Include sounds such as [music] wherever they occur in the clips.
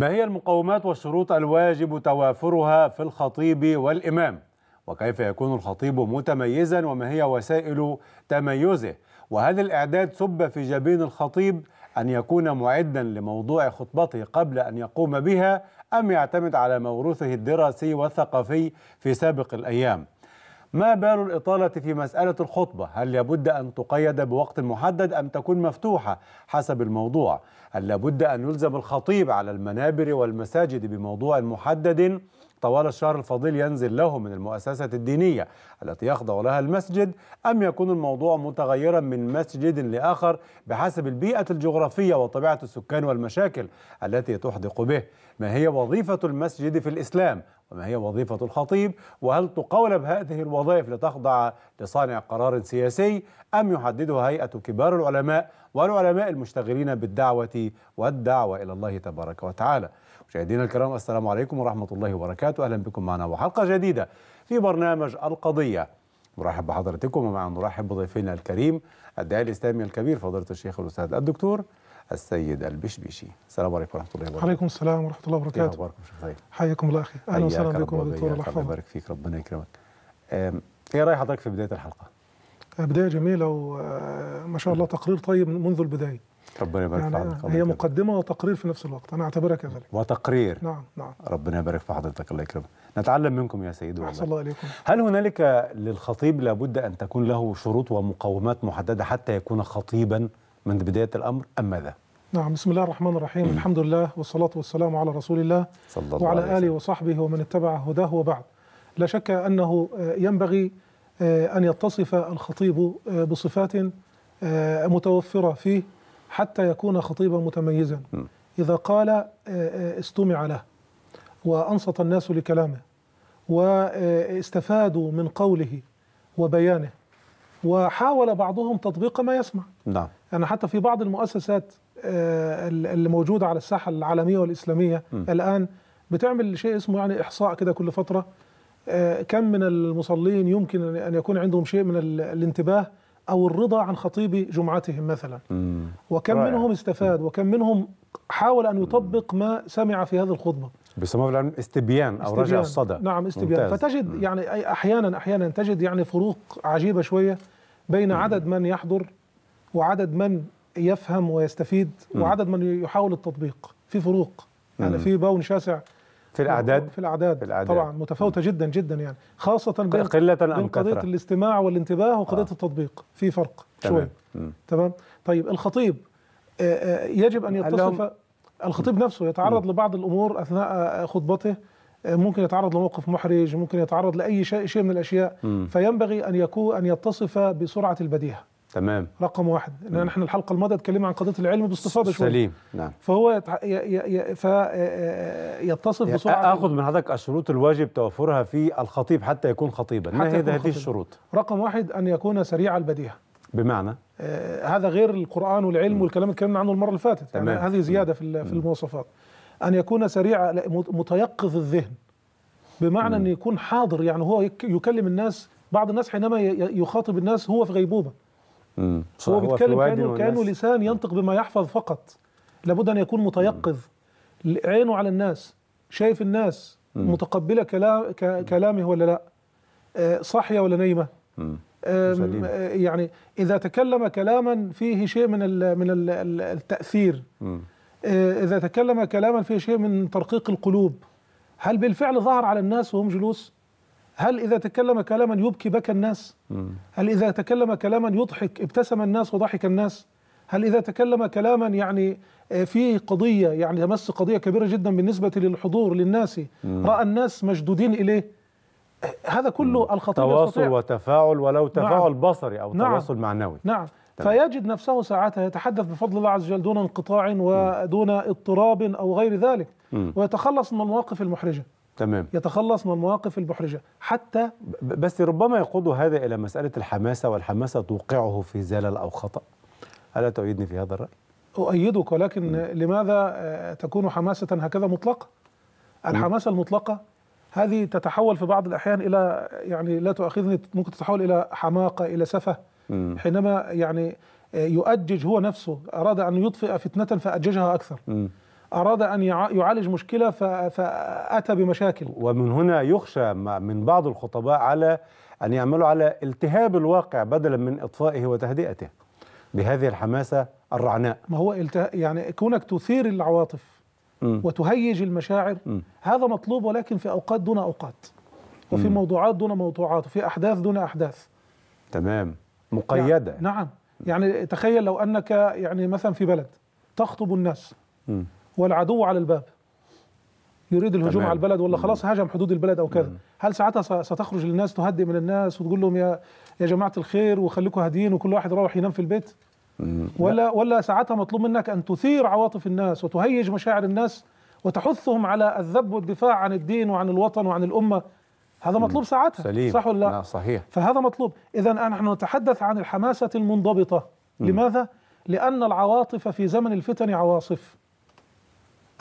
ما هي المقومات والشروط الواجب توافرها في الخطيب والإمام؟ وكيف يكون الخطيب متميزا وما هي وسائل تميزه؟ وهل الإعداد سب في جبين الخطيب أن يكون معدا لموضوع خطبته قبل أن يقوم بها أم يعتمد على موروثه الدراسي والثقافي في سابق الأيام؟ ما بال الإطالة في مسألة الخطبة؟ هل لابد أن تقيد بوقت محدد أم تكون مفتوحة حسب الموضوع؟ هل لابد أن يلزم الخطيب على المنابر والمساجد بموضوع محدد طوال الشهر الفضيل ينزل له من المؤسسة الدينية التي يخضع لها المسجد أم يكون الموضوع متغيرا من مسجد لآخر بحسب البيئة الجغرافية وطبيعة السكان والمشاكل التي تحدق به ما هي وظيفة المسجد في الإسلام وما هي وظيفة الخطيب وهل تقولب هذه الوظائف لتخضع لصانع قرار سياسي أم يحددها هيئة كبار العلماء والعلماء المشتغلين بالدعوة والدعوة إلى الله تبارك وتعالى مشاهدينا الكرام السلام عليكم ورحمة الله وبركاته أهلا بكم معنا وحلقة جديدة في برنامج القضية نرحب بحضرتكم ومع نرحب بضيفنا الكريم الداعي الإسلامي الكبير فضيلة الشيخ الأستاذ الدكتور السيد البشبيشي السلام عليكم ورحمه الله وبركاته وعليكم السلام ورحمه الله وبركاته اخباركم شيخ حياكم الله اخي اهلا وسهلا بكم دكتور الله يبارك فيك ربنا يكرمك ايه راي حضرتك في بدايه الحلقه بدايه جميله وما آه، شاء الله تقرير طيب منذ البدايه ربنا يبارك يعني في حضرتك هي مقدمه وتقرير في نفس الوقت انا اعتبرها كذلك وتقرير نعم نعم ربنا يبارك في حضرتك الله يكرمك نتعلم منكم يا سيدي والله الله عليكم هل هنالك للخطيب لابد ان تكون له شروط ومقومات محدده حتى يكون خطيبا من بدايه الامر ام ماذا؟ نعم بسم الله الرحمن الرحيم الحمد لله والصلاه والسلام على رسول الله صلى الله وعلى اله وصحبه ومن اتبع هداه وبعد لا شك انه آه، ينبغي آه، أن يتصف الخطيب آه، بصفات آه، متوفرة فيه حتى يكون خطيبا متميزا إذا قال استمع له وأنصت الناس لكلامه واستفادوا من قوله وبيانه وحاول بعضهم تطبيق ما يسمع نعم أنا يعني حتى في بعض المؤسسات اللي موجودة على الساحة العالمية والإسلامية م. الآن بتعمل شيء اسمه يعني إحصاء كده كل فترة آه، كم من المصلين يمكن أن يكون عندهم شيء من الانتباه أو الرضا عن خطيب جمعتهم مثلا وكم رائع. منهم استفاد وكم منهم حاول أن يطبق ما سمع في هذه الخطبة بيسموه بالعلم استبيان او رجع الصدى نعم استبيان ممتاز. فتجد يعني أي احيانا احيانا تجد يعني فروق عجيبه شويه بين مم. عدد من يحضر وعدد من يفهم ويستفيد مم. وعدد من يحاول التطبيق في فروق يعني في بون شاسع في الاعداد في الاعداد, في الأعداد. طبعا متفاوته جدا جدا يعني خاصه بين قله بين قضيه الاستماع والانتباه وقضيه آه. التطبيق في فرق شوي تمام طيب الخطيب آه، آه، يجب ان يتصف الخطيب نفسه يتعرض م. لبعض الامور اثناء آه، خطبته ممكن يتعرض لموقف محرج ممكن يتعرض لاي شيء شيء من الاشياء م. فينبغي ان يكون ان يتصف بسرعه البديهه تمام رقم واحد لان احنا الحلقه الماضيه اتكلمنا عن قضيه العلم باستفاضه شويه سليم نعم فهو يتع... ي... ي... ف... يتصف بسرعه اخذ من حضرتك الشروط الواجب توفرها في الخطيب حتى يكون خطيبا ما هي هذه الشروط؟ رقم واحد ان يكون سريع البديهه بمعنى آه هذا غير القران والعلم م. والكلام اللي اتكلمنا عنه المره اللي فاتت يعني تمام. يعني هذه زياده في في المواصفات ان يكون سريع متيقظ الذهن بمعنى م. ان يكون حاضر يعني هو يكلم الناس بعض الناس حينما يخاطب الناس هو في غيبوبه هو بيتكلم كانه, كانه لسان ينطق بما يحفظ فقط لابد ان يكون متيقظ عينه على الناس شايف الناس مم. متقبله كلام كلامه ولا لا آه، صاحيه ولا نايمه آه، يعني اذا تكلم كلاما فيه شيء من الـ من الـ التاثير مم. آه، اذا تكلم كلاما فيه شيء من ترقيق القلوب هل بالفعل ظهر على الناس وهم جلوس هل إذا تكلم كلاما يبكي بكى الناس هل إذا تكلم كلاما يضحك ابتسم الناس وضحك الناس هل إذا تكلم كلاما يعني آه، في قضية يعني تمس قضية كبيرة جدا بالنسبة للحضور للناس رأى الناس مشدودين إليه آه، هذا كله الخطيب تواصل وتفاعل ولو نعم. تفاعل نعم بصري أو نعم تواصل معنوي نعم فيجد نفسه ساعتها يتحدث بفضل الله عز وجل دون انقطاع ودون اضطراب أو غير ذلك ويتخلص من المواقف المحرجة تمام يتخلص من مواقف البحرجه حتى بس ربما يقود هذا الى مساله الحماسه والحماسه توقعه في زلل او خطا الا تؤيدني في هذا الراي اؤيدك ولكن م. لماذا آه، تكون حماسه هكذا مطلقه الحماسه م. المطلقه هذه تتحول في بعض الاحيان الى يعني لا تؤاخذني ممكن تتحول الى حماقه الى سفه م. حينما يعني آه، يؤجج هو نفسه اراد ان يطفئ فتنه فاججها اكثر أراد أن يعالج مشكلة فأتى بمشاكل ومن هنا يخشى من بعض الخطباء على أن يعملوا على التهاب الواقع بدلا من إطفائه وتهدئته بهذه الحماسة الرعناء ما هو التها... يعني كونك تثير العواطف م. وتهيج المشاعر م. هذا مطلوب ولكن في أوقات دون أوقات وفي م. موضوعات دون موضوعات وفي أحداث دون أحداث تمام مقيدة يعني نعم يعني تخيل لو أنك يعني مثلا في بلد تخطب الناس م. والعدو على الباب يريد الهجوم تمام. على البلد ولا خلاص هاجم حدود البلد او كذا هل ساعتها ستخرج الناس تهدئ من الناس وتقول لهم يا يا جماعه الخير وخليكم هاديين وكل واحد يروح ينام في البيت ولا ولا ساعتها مطلوب منك ان تثير عواطف الناس وتهيج مشاعر الناس وتحثهم على الذب والدفاع عن الدين وعن الوطن وعن الامه هذا مطلوب ساعتها سليم. صح ولا لا صحيح فهذا مطلوب اذا نحن نتحدث عن الحماسه المنضبطه لماذا لان العواطف في زمن الفتن عواصف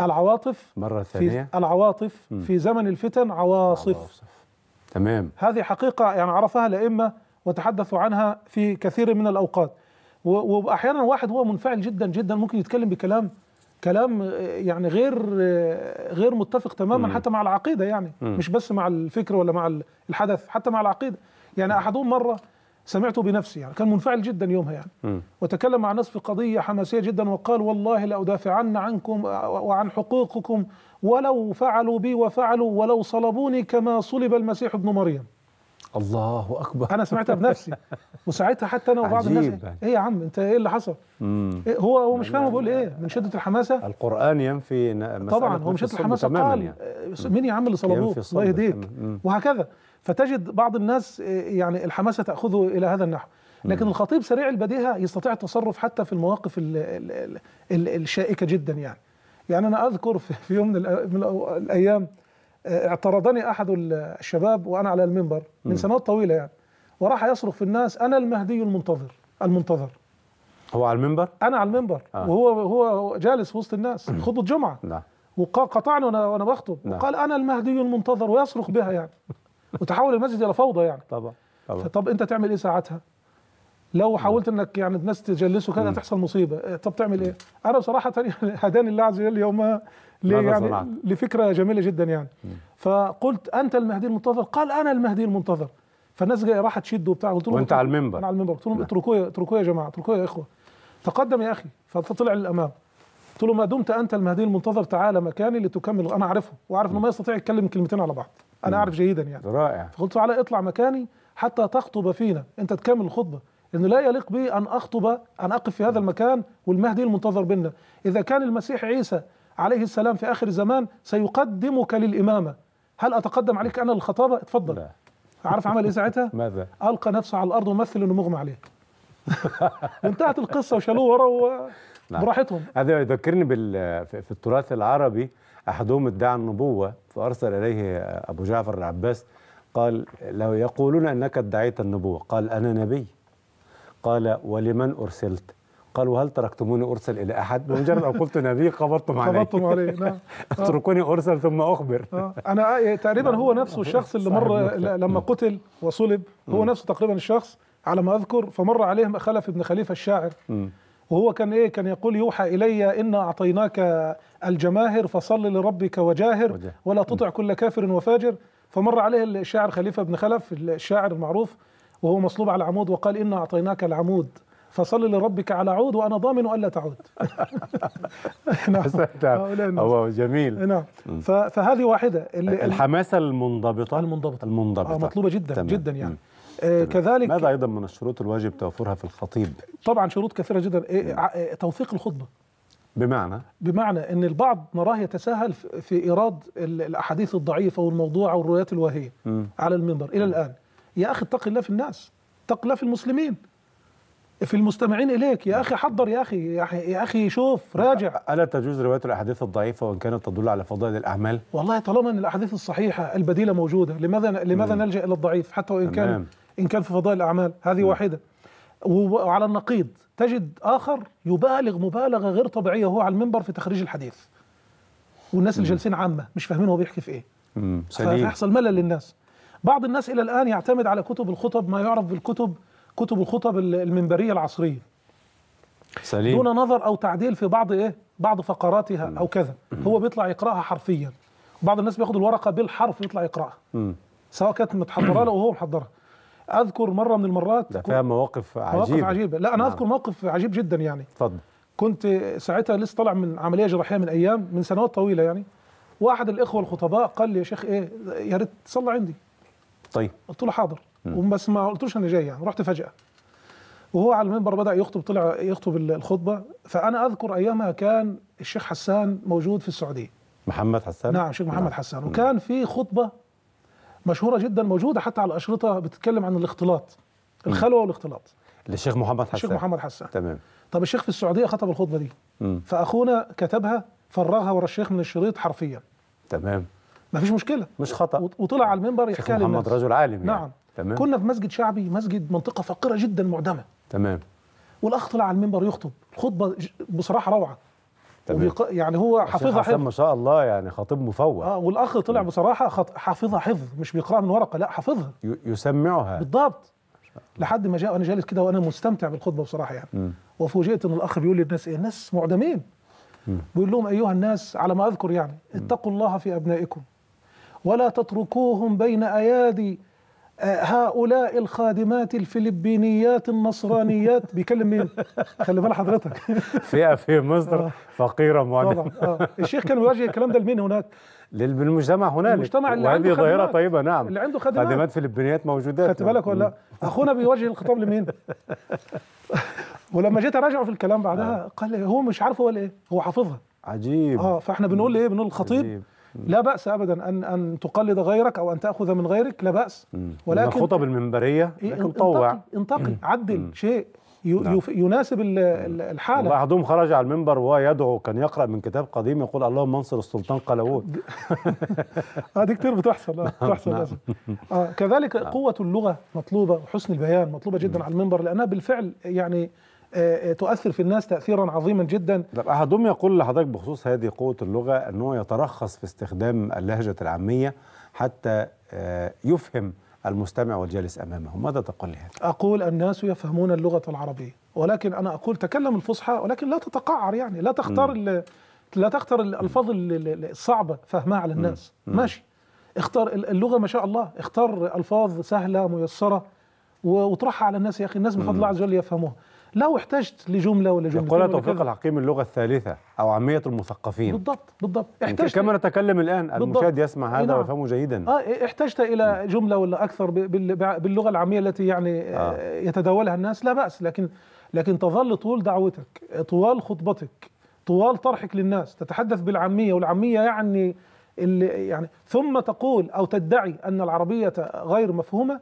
العواطف مرة ثانية في العواطف م. في زمن الفتن عواصف, عواصف. تمام هذه حقيقة يعني عرفها الأئمة وتحدثوا عنها في كثير من الأوقات وأحيانا واحد هو منفعل جدا جدا ممكن يتكلم بكلام كلام آه، يعني غير آه، غير متفق تماما م. حتى مع العقيدة يعني م. مش بس مع الفكر ولا مع الحدث حتى مع العقيدة يعني أحدهم مرة سمعته بنفسي يعني كان منفعل جدا يومها يعني م. وتكلم مع ناس في قضية حماسية جدا وقال والله لأدافعن عنكم وعن حقوقكم ولو فعلوا بي وفعلوا ولو صلبوني كما صلب المسيح ابن مريم الله اكبر انا سمعتها بنفسي وساعتها حتى انا وبعض الناس ايه, إيه يا عم انت ايه اللي حصل إيه هو هو مش فاهم بيقول ايه من شده الحماسه القران ينفي طبعا هو من شده الحماسه قال يعني. مين يا عم اللي صلبوه الله يهديك وهكذا فتجد بعض الناس آه، يعني الحماسة تاخذه الى هذا النحو لكن الخطيب سريع البديهه يستطيع التصرف حتى في المواقف الـ الـ الـ الشائكه جدا يعني يعني انا اذكر في يوم من الايام آه، اعترضني احد الشباب وانا على المنبر من سنوات طويله يعني وراح يصرخ في الناس انا المهدي المنتظر المنتظر هو على المنبر؟ انا على المنبر آه. وهو هو جالس وسط الناس خطبه جمعه نعم وقطعني وانا وانا بخطب نعم. وقال انا المهدي المنتظر ويصرخ بها يعني وتحول المسجد الى فوضى يعني طبعا طبعا طب انت تعمل ايه ساعتها؟ لو نعم. حاولت انك يعني الناس تجلسه كده تحصل مصيبه إيه، طب تعمل ايه انا بصراحه [laughs] هداني الله عز وجل يوم آه، يعني لفكره جميله جدا يعني مم. فقلت انت المهدي المنتظر قال انا المهدي المنتظر فالناس جايه راحت تشد وبتاع قلت لهم وانت على المنبر انا على المنبر قلت لهم نعم. اتركوه اتركوه يا جماعه اتركوه يا اخوه تقدم يا اخي فطلع للامام قلت له ما دمت انت المهدي المنتظر تعالى مكاني لتكمل انا اعرفه واعرف انه ما يستطيع يتكلم كلمتين على بعض انا اعرف جيدا يعني رائع فقلت على اطلع مكاني حتى تخطب فينا انت تكمل الخطبه لانه لا يليق بي ان اخطب ان اقف في هذا المكان والمهدي المنتظر بنا اذا كان المسيح عيسى عليه السلام في اخر الزمان سيقدمك للامامه هل اتقدم عليك انا للخطابه اتفضل لا. عارف عمل ايه ساعتها [laughs] ماذا القى نفسه على الارض ومثل انه مغمى عليه [laughs] انتهت القصه وشالوه ورا نعم. براحتهم هذا يذكرني بال... في التراث العربي احدهم ادعى النبوه فارسل اليه ابو جعفر العباس قال لو يقولون انك ادعيت النبوه قال انا نبي قال ولمن ارسلت قال وهل تركتموني ارسل الى احد بمجرد ان قلت نبي قبضتم عليه قبضتم عليه نعم [laughs] آه. اتركوني ارسل ثم اخبر آه. انا آه، يعني تقريبا هو نفسه نعم. الشخص اللي مر لما قتل وصلب هو نفسه تقريبا الشخص على ما اذكر فمر عليهم خلف ابن خليفه الشاعر وهو كان ايه كان يقول يوحى الي ان اعطيناك الجماهر فصل لربك وجاهر ولا تطع كل كافر وفاجر فمر عليه الشاعر خليفه بن خلف الشاعر المعروف وهو مصلوب على العمود وقال إنا أعطيناك العمود فصل لربك على عود وأنا ضامن ألا تعود [laughs] نعم. نعم هو جميل نعم فهذه واحدة الحماسة المنضبطة المنضبطة المنضبطة آه مطلوبة جدا جدا يعني آه، كذلك ماذا ايضا من الشروط الواجب توفرها في الخطيب؟ طبعا شروط كثيره جدا إيه, إيه، توثيق الخطبه بمعنى بمعنى ان البعض نراه يتساهل في ايراد الاحاديث الضعيفه والموضوع والروايات الواهيه م. على المنبر الى م. الان يا اخي اتق الله في الناس اتق الله في المسلمين في المستمعين اليك يا نعم. اخي حضر يا اخي يا اخي شوف راجع الا تجوز روايه الاحاديث الضعيفه وان كانت تدل على فضائل الاعمال والله طالما ان الاحاديث الصحيحه البديله موجوده لماذا لماذا نلجا الى الضعيف حتى وان كان إن كان في فضائل الأعمال هذه م. نعم. واحدة وعلى النقيض تجد آخر يبالغ مبالغة غير طبيعية وهو على المنبر في تخريج الحديث والناس اللي جالسين عامة مش فاهمين هو بيحكي في إيه فيحصل ملل للناس بعض الناس إلى الآن يعتمد على كتب الخطب ما يعرف بالكتب كتب الخطب المنبرية العصرية سليم. دون نظر أو تعديل في بعض إيه بعض فقراتها م. أو كذا هو بيطلع يقرأها حرفيا بعض الناس بياخد الورقة بالحرف يطلع يقرأها م. سواء كانت متحضرة له هو محضرها اذكر مره من المرات ده فيها مواقف عجيبه مواقف عجيبه لا انا نعم. اذكر موقف عجيب جدا يعني اتفضل كنت ساعتها لسه طالع من عمليه جراحيه من ايام من سنوات طويله يعني واحد الاخوه الخطباء قال لي يا شيخ ايه يا ريت تصلي عندي طيب قلت له حاضر بس ما قلتلوش انا جاي يعني رحت فجاه وهو على المنبر بدا يخطب طلع يخطب الخطبه فانا اذكر ايامها كان الشيخ حسان موجود في السعوديه محمد حسان نعم الشيخ محمد نعم. حسان وكان في خطبه مشهوره جدا موجوده حتى على الاشرطه بتتكلم عن الاختلاط الخلوه والاختلاط للشيخ محمد حسان الشيخ محمد حسان تمام طب الشيخ في السعوديه خطب الخطبه دي مم. فاخونا كتبها فرغها ورا الشيخ من الشريط حرفيا تمام ما فيش مشكله مش خطا وطلع على المنبر يحكي لنا محمد رجل عالم يعني. نعم تمام كنا في مسجد شعبي مسجد منطقه فقيره جدا معدمه تمام والاخ طلع على المنبر يخطب الخطبه بصراحه روعه وبيق... يعني هو حافظها حفظ ما شاء الله يعني خطيب مفوق اه والاخ طلع بصراحه خط... حافظها حفظ مش بيقراها من ورقه لا حافظها ي... يسمعها بالضبط لحد ما جاء وانا جالس كده وانا مستمتع بالخطبه بصراحه يعني وفوجئت ان الاخ بيقول للناس ايه الناس معدمين م. بيقول لهم ايها الناس على ما اذكر يعني اتقوا الله في ابنائكم ولا تتركوهم بين ايادي هؤلاء الخادمات الفلبينيات النصرانيات [laughs] بيكلم مين؟ خلي بال حضرتك فئه [laughs] في مصر آه. فقيره معدمه طبعا آه. الشيخ كان بيواجه الكلام ده لمين هناك؟ للمجتمع هنالك المجتمع اللي وهذه ظاهره طيبه نعم اللي عنده خادمات خادمات فلبينيات موجودات خدت بالك ولا لا؟ نعم. اخونا بيوجه [laughs] الخطاب لمين؟ ولما جيت اراجعه في الكلام بعدها آه. قال هو مش عارفه ولا ايه؟ هو حافظها عجيب اه فاحنا بنقول ايه؟ بنقول الخطيب عجيب. لا باس ابدا ان ان تقلد غيرك او ان تاخذ من غيرك لا باس ولكن الخطب المنبريه إيه، لكن طوع انتقي عدل شيء نعم. يناسب الحاله بعضهم خرج على المنبر وهو يدعو كان يقرا من كتاب قديم يقول اللهم انصر السلطان قلاوون [laughs] اه دي كتير بتحصل اه نعم، بتحصل نعم. آه كذلك قوه اللغه مطلوبه وحسن البيان مطلوبه جدا على المنبر لانها بالفعل يعني آه، آه، تؤثر في الناس تاثيرا عظيما جدا احدهم يقول لحضرتك بخصوص هذه قوه اللغه انه يترخص في استخدام اللهجه العاميه حتى آه، يفهم المستمع والجالس امامه ماذا تقول لهذا اقول الناس يفهمون اللغه العربيه ولكن انا اقول تكلم الفصحى ولكن لا تتقعر يعني لا تختار لا تختار الالفاظ الصعبه فهمها على الناس م. م. ماشي اختار اللغه ما شاء الله اختار الفاظ سهله ميسره واطرحها على الناس يا اخي الناس بفضل الله عز وجل يفهموها لو احتجت لجمله ولا جمله يقولها توفيق الحكيم اللغه الثالثه او عاميه المثقفين بالضبط بالضبط احتجت كما نتكلم الان بالضبط. المشاهد يسمع هذا نعم. ويفهمه جيدا اه احتجت الى جمله ولا اكثر باللغه العاميه التي يعني آه،, آه. يتداولها الناس لا باس لكن لكن تظل طول دعوتك طوال خطبتك طوال طرحك للناس تتحدث بالعاميه والعاميه يعني اللي يعني ثم تقول او تدعي ان العربيه غير مفهومه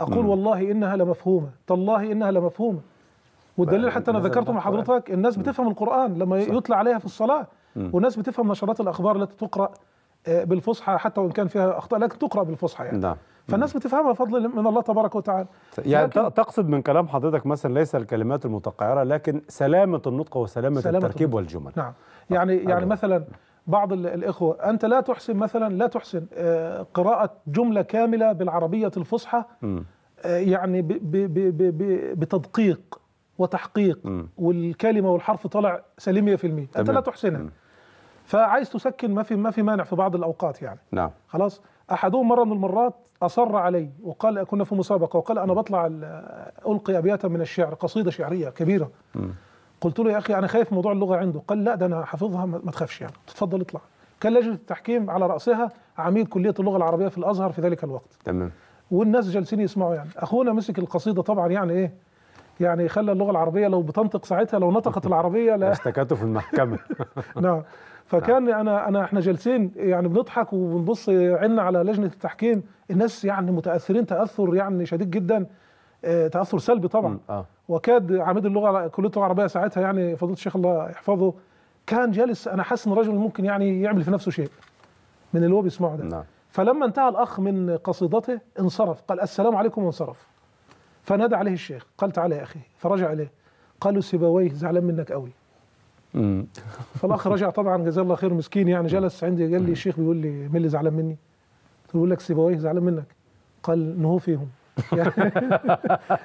اقول م. والله انها لمفهومه تالله انها لمفهومه والدليل حتى انا ذكرته مع حضرتك الناس بتفهم القران لما يطلع عليها في الصلاه والناس بتفهم نشرات الاخبار التي تقرا آه، بالفصحى حتى وان كان فيها اخطاء لكن تقرا بالفصحى يعني نعم فالناس بتفهمها بفضل من الله تبارك وتعالى يعني تقصد من كلام حضرتك مثلا ليس الكلمات المتقعره لكن سلامه النطق وسلامه سلامة التركيب النطق. والجمل نعم يعني أه. يعني أيوة. مثلا بعض الاخوه انت لا تحسن مثلا لا تحسن آه، قراءه جمله كامله بالعربيه الفصحى آه، يعني ب ب ب ب بتدقيق وتحقيق م. والكلمه والحرف طالع سليم 100% انت لا تحسنها م. فعايز تسكن ما في ما في مانع في بعض الاوقات يعني نعم خلاص احدهم مره من المرات اصر علي وقال كنا في مسابقه وقال انا بطلع القي ابياتا من الشعر قصيده شعريه كبيره م. قلت له يا اخي انا خايف موضوع اللغه عنده قال لا ده انا حافظها ما تخافش يعني تفضل اطلع كان لجنه التحكيم على راسها عميد كليه اللغه العربيه في الازهر في ذلك الوقت تمام والناس جالسين يسمعوا يعني اخونا مسك القصيده طبعا يعني ايه يعني خلى اللغه العربيه لو بتنطق ساعتها لو نطقت العربيه لا اشتكته في المحكمه [laughs] نعم فكان انا انا احنا جالسين يعني بنضحك وبنبص عنا على لجنه التحكيم الناس يعني متاثرين تاثر يعني شديد جدا آه، تاثر سلبي طبعا آه. وكاد عميد اللغه كليه اللغه العربيه ساعتها يعني فضيله الشيخ الله يحفظه كان جالس انا حاسس ان الرجل ممكن يعني يعمل في نفسه شيء من اللي هو بيسمعه ده نعم. فلما انتهى الاخ من قصيدته انصرف قال السلام عليكم وانصرف فنادى عليه الشيخ قال تعالى يا أخي فرجع إليه قالوا سيبويه زعلان منك قوي فالأخ [laughs] رجع طبعا جزاه الله خير مسكين يعني جلس عندي قال لي الشيخ بيقول لي مين اللي زعلان مني؟ بيقول لك سيبويه زعلان منك قال ان هو فيهم [laughs] يعني,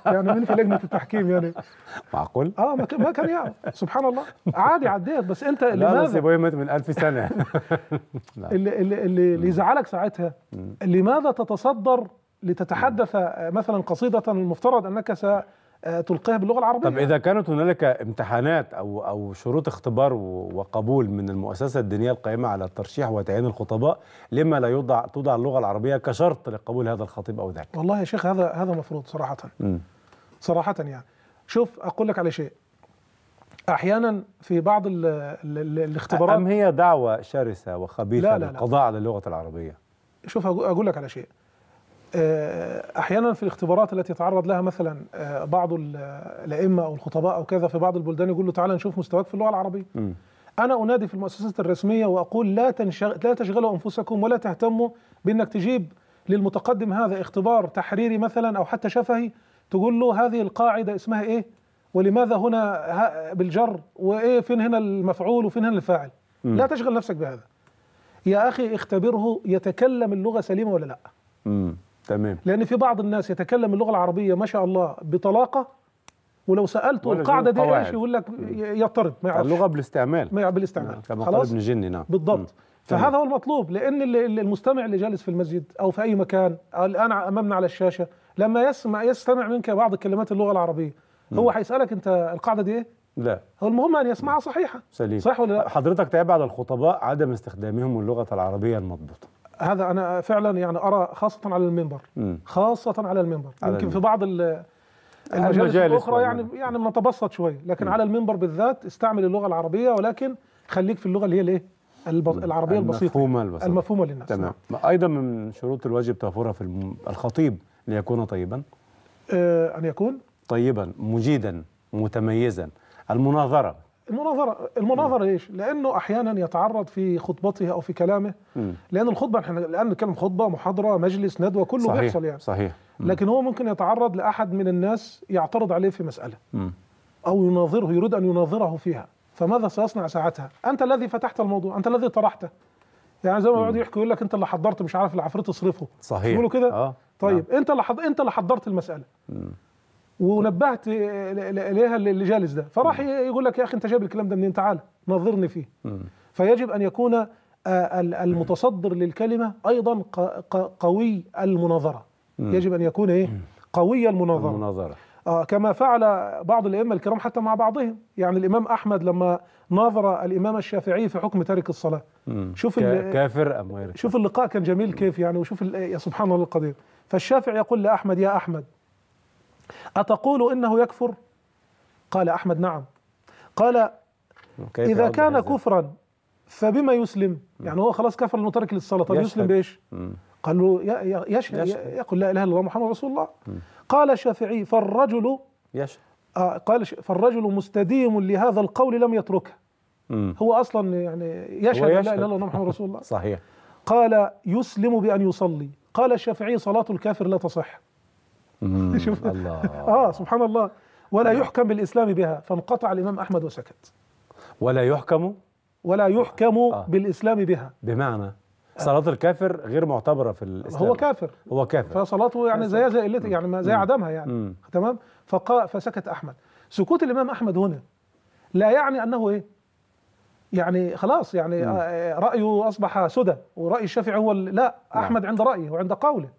يعني مين في لجنه التحكيم يعني معقول؟ اه ما كان ما يعرف سبحان الله عادي عديت بس انت لا لماذا؟ لا سيبويه مات من 1000 سنه [laughs] اللي اللي اللي يزعلك ساعتها لماذا تتصدر لتتحدث آه، مثلا قصيدة المفترض أنك ستلقيها باللغة العربية طب إذا كانت هنالك امتحانات أو أو شروط اختبار وقبول من المؤسسة الدينية القائمة على الترشيح وتعيين الخطباء لما لا يوضع توضع اللغة العربية كشرط لقبول هذا الخطيب أو ذاك والله يا شيخ هذا هذا مفروض صراحة م. صراحة يعني شوف أقول لك على شيء احيانا في بعض الـ الـ الاختبارات ام هي دعوه شرسه وخبيثه للقضاء على اللغه العربيه شوف اقول لك على شيء آه، احيانا في الاختبارات التي يتعرض لها مثلا آه، بعض الائمه او الخطباء او كذا في بعض البلدان يقول له تعالى نشوف مستواك في اللغه العربيه م. انا انادي في المؤسسات الرسميه واقول لا لا تشغلوا انفسكم ولا تهتموا بانك تجيب للمتقدم هذا اختبار تحريري مثلا او حتى شفهي تقول له هذه القاعده اسمها ايه ولماذا هنا بالجر وايه فين هنا المفعول وفين هنا الفاعل م. لا تشغل نفسك بهذا يا اخي اختبره يتكلم اللغه سليمه ولا لا م. تمام لان في بعض الناس يتكلم اللغه العربيه ما شاء الله بطلاقه ولو سالته القاعده دي ايش يقول لك يضطرب ما يعرفش اللغه بالاستعمال ما بالاستعمال نعم، كما قال ابن جني نعم بالضبط مم. فهذا هو المطلوب لان المستمع اللي جالس في المسجد او في اي مكان الان امامنا على الشاشه لما يسمع يستمع منك بعض كلمات اللغه العربيه مم. هو هيسالك انت القاعده دي ايه؟ لا هو المهم ان يسمعها صحيحه سليم صح ولا لا؟ حضرتك تعب على الخطباء عدم استخدامهم اللغه العربيه المضبوطه هذا انا فعلا يعني ارى خاصه على المنبر خاصه على المنبر على يمكن في بعض المجالس الاخرى يعني يعني بنتبسط شويه لكن م. على المنبر بالذات استعمل اللغه العربيه ولكن خليك في اللغه اللي هي الايه العربيه البسيطه المفهومه البسيطه المفهومه للناس تمام ايضا من شروط الواجب توفرها في الخطيب ليكون طيبا آه ان يكون طيبا مجيدا متميزا المناظره المناظره المناظره ليش لانه احيانا يتعرض في خطبته او في كلامه لان الخطبه احنا الان نتكلم خطبه محاضره مجلس ندوه كله صحيح بيحصل يعني صحيح م. لكن هو ممكن يتعرض لاحد من الناس يعترض عليه في مساله او يناظره يريد ان يناظره فيها فماذا سيصنع ساعتها انت الذي فتحت الموضوع انت الذي طرحته يعني زي ما بيقعدوا يحكوا يقول لك انت اللي حضرت مش عارف العفريت تصرفه صحيح كده آه. طيب نعم. انت اللي حض... انت اللي حضرت المساله مم. ونبهت اليها اللي جالس ده فراح يقول لك يا اخي انت جايب الكلام ده منين تعالى نظرني فيه فيجب ان يكون آه، المتصدر للكلمه ايضا قوي المناظره يجب ان يكون ايه قوي المناظره المناظره آه كما فعل بعض الائمه الكرام حتى مع بعضهم يعني الامام احمد لما ناظر الامام الشافعي في حكم تارك الصلاه شوف كافر ام غير شوف اللقاء كان جميل كيف يعني وشوف يا سبحان الله القدير فالشافعي يقول لاحمد يا احمد أتقول إنه يكفر قال أحمد نعم قال إذا كان كفرا فبما يسلم يعني هو خلاص كفر أنه ترك للصلاة طب يسلم بإيش قال له يشهد يقول لا إله إلا الله محمد رسول الله قال الشافعي فالرجل يشهد آه، قال فالرجل مستديم لهذا القول لم يتركه هو اصلا يعني يشهد لا اله الا الله محمد رسول الله [laughs] صحيح قال يسلم بان يصلي قال الشافعي صلاه الكافر لا تصح شوف الله [laughs] اه سبحان الله ولا أيوة. يحكم بالاسلام بها فانقطع الامام احمد وسكت ولا يحكم ولا يحكم آه. بالاسلام بها بمعنى صلاة الكافر غير معتبرة في الإسلام هو كافر هو كافر فصلاته يعني زي زي قلتي يعني زي عدمها يعني مم. تمام فقال فسكت أحمد سكوت الإمام أحمد هنا لا يعني أنه إيه يعني خلاص يعني مم. آه، رأيه أصبح سدى ورأي الشافعي هو لا نعم. أحمد عند رأيه وعند قوله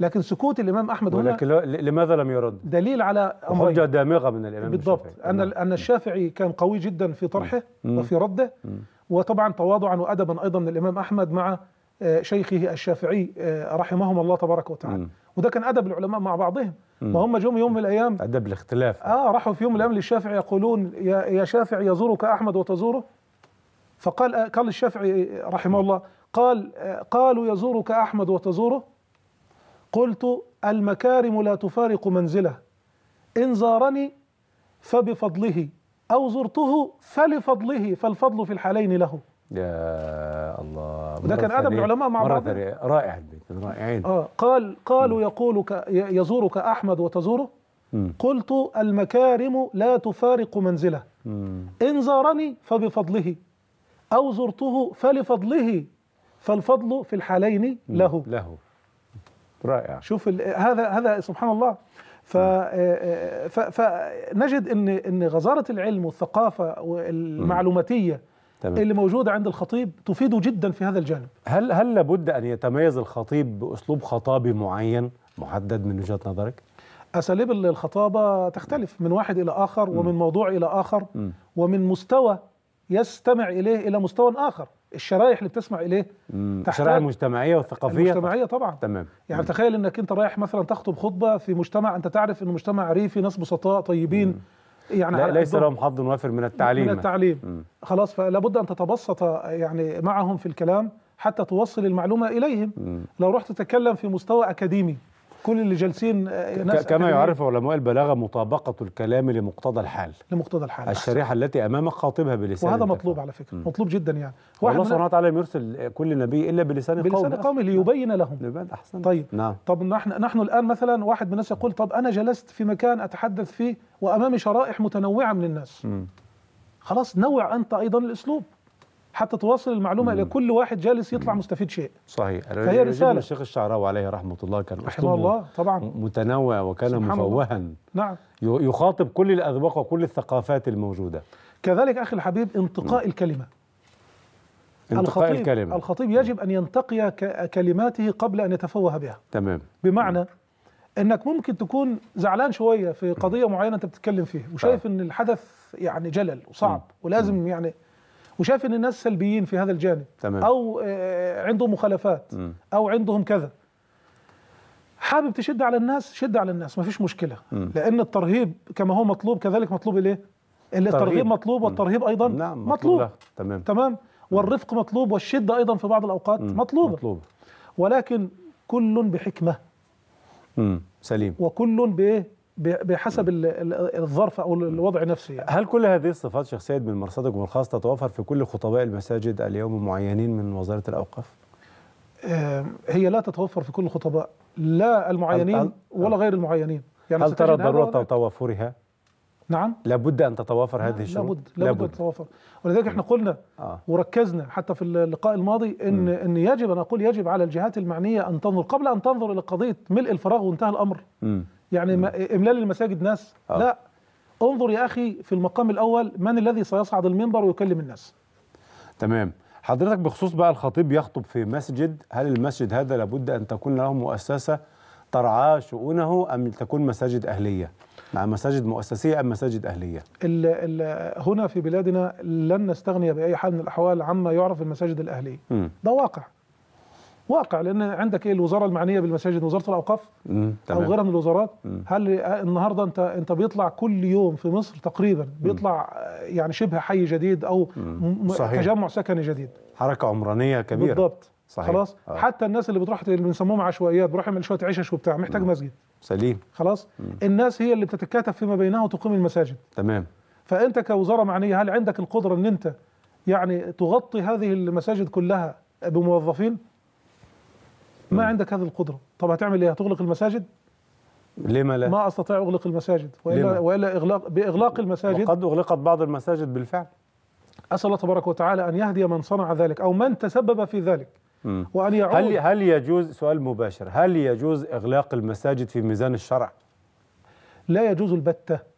لكن سكوت الامام احمد هنا ولكن لماذا لم يرد؟ دليل على حجه دامغه من الامام بالضبط الشافعي ان ان الشافعي كان قوي جدا في طرحه مم. وفي رده مم. وطبعا تواضعا وادبا ايضا من الامام احمد مع آه، شيخه الشافعي آه، رحمهم الله تبارك وتعالى مم. وده كان ادب العلماء مع بعضهم وهم جم يوم من الايام ادب الاختلاف اه راحوا في يوم من الايام للشافعي يقولون يا يا شافعي يزورك احمد وتزوره فقال آه، قال الشافعي رحمه الله قال قالوا يزورك احمد وتزوره قلت المكارم لا تفارق منزله إن زارني فبفضله أو زرته فلفضله فالفضل في الحالين له يا الله ده كان ادب العلماء مع بعض رائع البيت رائعين اه قال قالوا يقولك يزورك احمد وتزوره قلت المكارم لا تفارق منزله ان زارني فبفضله او زرته فلفضله فالفضل في الحالين له له رائع شوف هذا هذا سبحان الله ف نعم. فنجد ان ان غزاره العلم والثقافه المعلوماتيه تمام. اللي موجوده عند الخطيب تفيده جدا في هذا الجانب هل هل لابد ان يتميز الخطيب باسلوب خطابي معين محدد من وجهه نظرك اساليب الخطابه تختلف من واحد الى اخر ومن موضوع الى اخر ومن مستوى يستمع اليه الى مستوى اخر الشرائح اللي بتسمع اليه الشرائح المجتمعيه والثقافيه المجتمعيه طبعا تمام يعني مم. تخيل انك انت رايح مثلا تخطب خطبه في مجتمع انت تعرف انه مجتمع ريفي ناس بسطاء طيبين مم. يعني لا ليس لهم حظ وافر من التعليم من التعليم مم. خلاص فلا بد ان تتبسط يعني معهم في الكلام حتى توصل المعلومه اليهم مم. لو رحت تتكلم في مستوى اكاديمي كل اللي جالسين آه، ناس كما يعرف علماء البلاغه مطابقه الكلام لمقتضى الحال لمقتضى الحال الشريحه التي امامك خاطبها بلسان وهذا مطلوب على فكره م. مطلوب جدا يعني الله سبحانه وتعالى يرسل كل نبي الا بلسان قومه بلسان قومه ليبين لهم لبان احسن طيب نعم. طب نحن نحن الان مثلا واحد من الناس يقول طب انا جلست في مكان اتحدث فيه وامامي شرائح متنوعه من الناس م. خلاص نوع انت ايضا الاسلوب حتى توصل المعلومه الى كل واحد جالس يطلع مستفيد شيء صحيح فهي رساله الشيخ الشعراوي عليه رحمه الله كان رحمه الله طبعا متنوع وكان مفوها نعم يخاطب كل الاذواق وكل الثقافات الموجوده كذلك اخي الحبيب انتقاء مم. الكلمه انتقاء الخطيب الكلمة. الخطيب يجب ان ينتقي كلماته قبل ان يتفوه بها تمام بمعنى مم. انك ممكن تكون زعلان شويه في قضيه معينه انت بتتكلم فيها وشايف ان الحدث يعني جلل وصعب مم. ولازم يعني وشاف ان الناس سلبيين في هذا الجانب تمام. او آه، عندهم مخالفات او عندهم كذا حابب تشد على الناس شد على الناس ما فيش مشكله مم. لان الترهيب كما هو مطلوب كذلك مطلوب الايه الترهيب مطلوب والترهيب ايضا نعم مطلوب, مطلوب. تمام تمام والرفق مطلوب والشده ايضا في بعض الاوقات م. مطلوبه مطلوب. ولكن كل بحكمه مم. سليم وكل بايه بحسب الظرف او الوضع نفسه يعني. هل كل هذه الصفات شخصيه سيد من مرصدك والخاص تتوافر في كل خطباء المساجد اليوم معينين من وزاره الاوقاف؟ آه، هي لا تتوفر في كل الخطباء لا المعينين هل ولا غير المعينين يعني هل ترى ضروره توافرها؟ نعم لابد ان تتوافر هذه الشروط لابد لابد, لابد. تتوافر ولذلك احنا قلنا آه. وركزنا حتى في اللقاء الماضي ان م. ان يجب انا اقول يجب على الجهات المعنيه ان تنظر قبل ان تنظر الى قضيه ملء الفراغ وانتهى الامر م. يعني املال المساجد ناس أوه. لا انظر يا اخي في المقام الاول من الذي سيصعد المنبر ويكلم الناس تمام حضرتك بخصوص بقى الخطيب يخطب في مسجد هل المسجد هذا لابد ان تكون له مؤسسه ترعى شؤونه ام تكون مساجد اهليه مع مساجد مؤسسيه ام مساجد اهليه ال ال هنا في بلادنا لن نستغني باي حال من الاحوال عما يعرف المساجد الاهليه م. ده واقع واقع لان عندك ايه الوزاره المعنيه بالمساجد وزاره الاوقاف او غيرها من الوزارات هل النهارده انت انت بيطلع كل يوم في مصر تقريبا بيطلع يعني شبه حي جديد او صحيح. تجمع سكني جديد حركه عمرانيه كبيره بالضبط صحيح. خلاص آه. حتى الناس اللي بتروح اللي بنسموهم عشوائيات بيروح يعمل شويه عشش وبتاع محتاج مم. مسجد سليم خلاص مم. الناس هي اللي بتتكاتف فيما بينها وتقيم المساجد تمام فانت كوزاره معنيه هل عندك القدره ان انت يعني تغطي هذه المساجد كلها بموظفين ما عندك هذه القدره طب هتعمل ايه هتغلق المساجد لما لا ما استطيع اغلق المساجد والا والا اغلاق باغلاق المساجد وقد اغلقت بعض المساجد بالفعل اسال الله تبارك وتعالى ان يهدي من صنع ذلك او من تسبب في ذلك وان يعود هل هل يجوز سؤال مباشر هل يجوز اغلاق المساجد في ميزان الشرع لا يجوز البته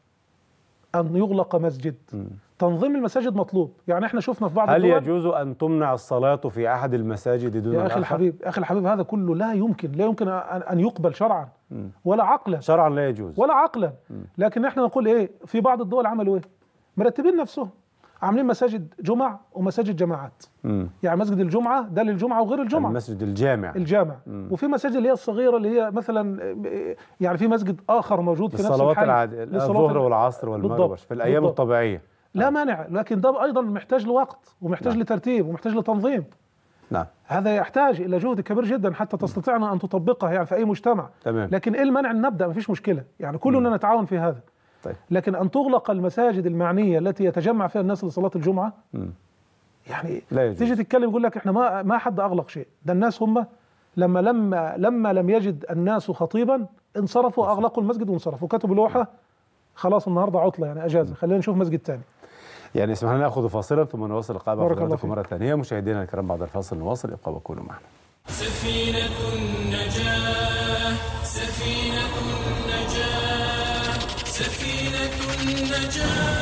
أن يغلق مسجد م. تنظيم المساجد مطلوب يعني احنا شفنا في بعض هل يجوز ان تمنع الصلاه في احد المساجد دون يا اخي الحبيب اخي الحبيب هذا كله لا يمكن لا يمكن ان يقبل شرعا م. ولا عقلا شرعا لا يجوز ولا عقلا م. لكن احنا نقول ايه في بعض الدول عملوا ايه مرتبين نفسهم عاملين مساجد جمع ومساجد جماعات مم. يعني مسجد الجمعه ده للجمعه وغير الجمعه المسجد الجامع الجامع مم. وفي مساجد اللي هي الصغيره اللي هي مثلا يعني في مسجد اخر موجود في نفس الصلوات العاديه الظهر والعصر والمغرب في الايام بالضبط. الطبيعيه لا نعم. مانع لكن ده ايضا محتاج لوقت ومحتاج نعم. لترتيب ومحتاج لتنظيم نعم هذا يحتاج الى جهد كبير جدا حتى تستطيعنا ان تطبقه يعني في اي مجتمع تمام. لكن ايه المانع ان نبدا ما فيش مشكله يعني كلنا نتعاون في هذا طيب. لكن أن تغلق المساجد المعنية التي يتجمع فيها الناس لصلاة الجمعة م. يعني لا يجوز. تيجي تتكلم يقول لك احنا ما ما حد اغلق شيء ده الناس هم لما لما لما لم يجد الناس خطيبا انصرفوا اغلقوا المسجد وانصرفوا كتبوا لوحه خلاص النهارده عطله يعني اجازه خلينا نشوف مسجد تاني يعني اسمح لنا ناخذ فاصلا ثم نواصل القائمه بارك مره ثانيه مشاهدينا الكرام بعد الفاصل نواصل ابقوا وكونوا معنا سفينه النجاه Christian.